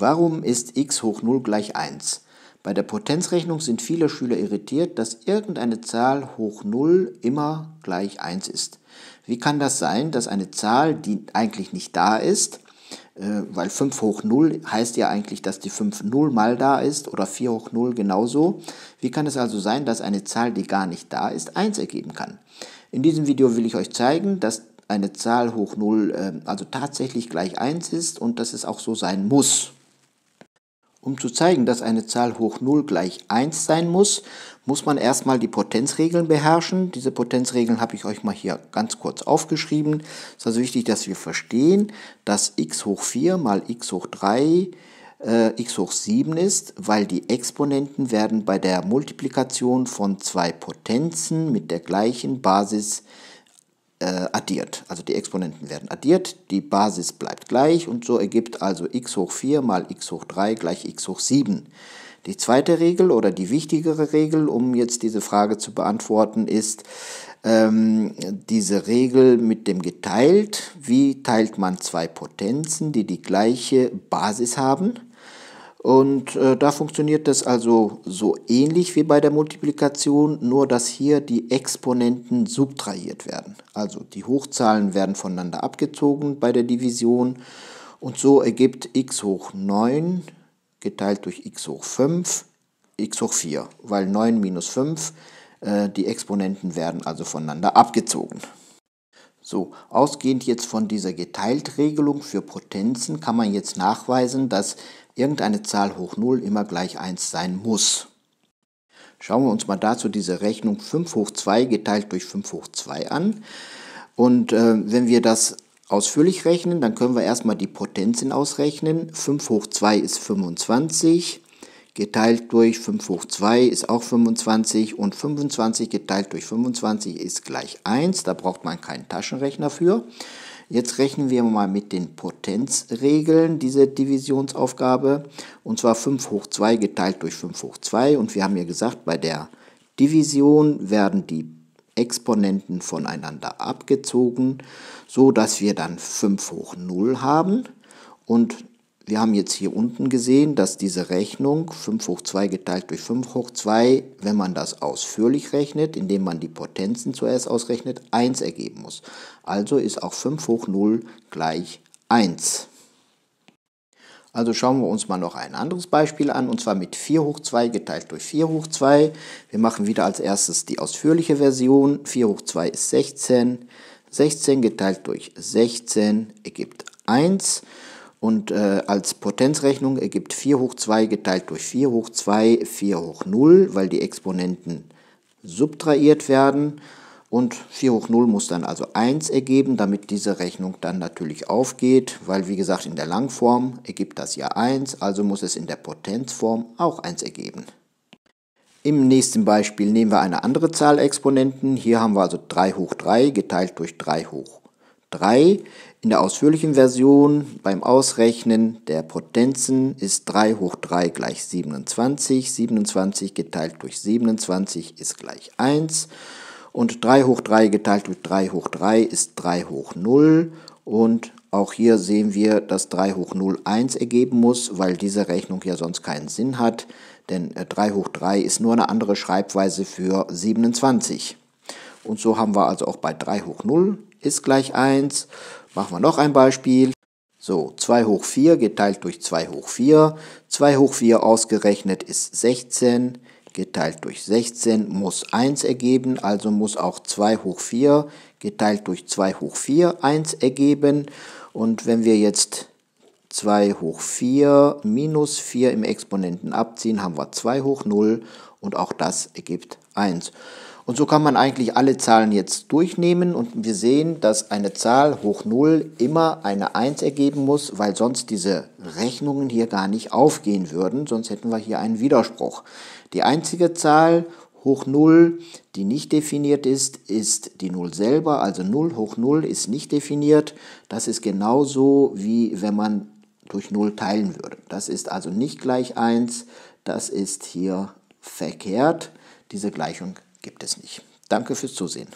Warum ist x hoch 0 gleich 1? Bei der Potenzrechnung sind viele Schüler irritiert, dass irgendeine Zahl hoch 0 immer gleich 1 ist. Wie kann das sein, dass eine Zahl, die eigentlich nicht da ist, äh, weil 5 hoch 0 heißt ja eigentlich, dass die 5 0 mal da ist oder 4 hoch 0 genauso. Wie kann es also sein, dass eine Zahl, die gar nicht da ist, 1 ergeben kann? In diesem Video will ich euch zeigen, dass eine Zahl hoch 0 ähm, also tatsächlich gleich 1 ist und dass es auch so sein muss. Um zu zeigen, dass eine Zahl hoch 0 gleich 1 sein muss, muss man erstmal die Potenzregeln beherrschen. Diese Potenzregeln habe ich euch mal hier ganz kurz aufgeschrieben. Es ist also wichtig, dass wir verstehen, dass x hoch 4 mal x hoch 3 äh, x hoch 7 ist, weil die Exponenten werden bei der Multiplikation von zwei Potenzen mit der gleichen Basis äh, äh, addiert. Also die Exponenten werden addiert, die Basis bleibt gleich und so ergibt also x hoch 4 mal x hoch 3 gleich x hoch 7. Die zweite Regel oder die wichtigere Regel, um jetzt diese Frage zu beantworten, ist ähm, diese Regel mit dem geteilt. Wie teilt man zwei Potenzen, die die gleiche Basis haben? Und äh, da funktioniert das also so ähnlich wie bei der Multiplikation, nur dass hier die Exponenten subtrahiert werden. Also die Hochzahlen werden voneinander abgezogen bei der Division und so ergibt x hoch 9 geteilt durch x hoch 5 x hoch 4, weil 9 minus 5, äh, die Exponenten werden also voneinander abgezogen. So, ausgehend jetzt von dieser Geteiltregelung für Potenzen kann man jetzt nachweisen, dass irgendeine Zahl hoch 0 immer gleich 1 sein muss. Schauen wir uns mal dazu diese Rechnung 5 hoch 2 geteilt durch 5 hoch 2 an. Und äh, wenn wir das ausführlich rechnen, dann können wir erstmal die Potenzen ausrechnen. 5 hoch 2 ist 25, geteilt durch 5 hoch 2 ist auch 25 und 25 geteilt durch 25 ist gleich 1. Da braucht man keinen Taschenrechner für. Jetzt rechnen wir mal mit den Potenzregeln diese Divisionsaufgabe. Und zwar 5 hoch 2 geteilt durch 5 hoch 2. Und wir haben ja gesagt, bei der Division werden die Exponenten voneinander abgezogen, so dass wir dann 5 hoch 0 haben. Und wir haben jetzt hier unten gesehen, dass diese Rechnung 5 hoch 2 geteilt durch 5 hoch 2, wenn man das ausführlich rechnet, indem man die Potenzen zuerst ausrechnet, 1 ergeben muss. Also ist auch 5 hoch 0 gleich 1. Also schauen wir uns mal noch ein anderes Beispiel an, und zwar mit 4 hoch 2 geteilt durch 4 hoch 2. Wir machen wieder als erstes die ausführliche Version. 4 hoch 2 ist 16. 16 geteilt durch 16 ergibt 1. Und äh, als Potenzrechnung ergibt 4 hoch 2 geteilt durch 4 hoch 2 4 hoch 0, weil die Exponenten subtrahiert werden. Und 4 hoch 0 muss dann also 1 ergeben, damit diese Rechnung dann natürlich aufgeht, weil wie gesagt in der Langform ergibt das ja 1, also muss es in der Potenzform auch 1 ergeben. Im nächsten Beispiel nehmen wir eine andere Zahl Exponenten. Hier haben wir also 3 hoch 3 geteilt durch 3 hoch 3 in der ausführlichen Version beim Ausrechnen der Potenzen ist 3 hoch 3 gleich 27, 27 geteilt durch 27 ist gleich 1 und 3 hoch 3 geteilt durch 3 hoch 3 ist 3 hoch 0 und auch hier sehen wir, dass 3 hoch 0 1 ergeben muss, weil diese Rechnung ja sonst keinen Sinn hat, denn 3 äh, hoch 3 ist nur eine andere Schreibweise für 27. Und so haben wir also auch bei 3 hoch 0 ist gleich 1. Machen wir noch ein Beispiel. So, 2 hoch 4 geteilt durch 2 hoch 4. 2 hoch 4 ausgerechnet ist 16. Geteilt durch 16 muss 1 ergeben, also muss auch 2 hoch 4 geteilt durch 2 hoch 4 1 ergeben. Und wenn wir jetzt 2 hoch 4 minus 4 im Exponenten abziehen, haben wir 2 hoch 0 und auch das ergibt 1. Und so kann man eigentlich alle Zahlen jetzt durchnehmen und wir sehen, dass eine Zahl hoch 0 immer eine 1 ergeben muss, weil sonst diese Rechnungen hier gar nicht aufgehen würden, sonst hätten wir hier einen Widerspruch. Die einzige Zahl hoch 0, die nicht definiert ist, ist die 0 selber, also 0 hoch 0 ist nicht definiert. Das ist genauso wie wenn man durch 0 teilen würde. Das ist also nicht gleich 1, das ist hier verkehrt. Diese Gleichung gibt es nicht. Danke fürs Zusehen.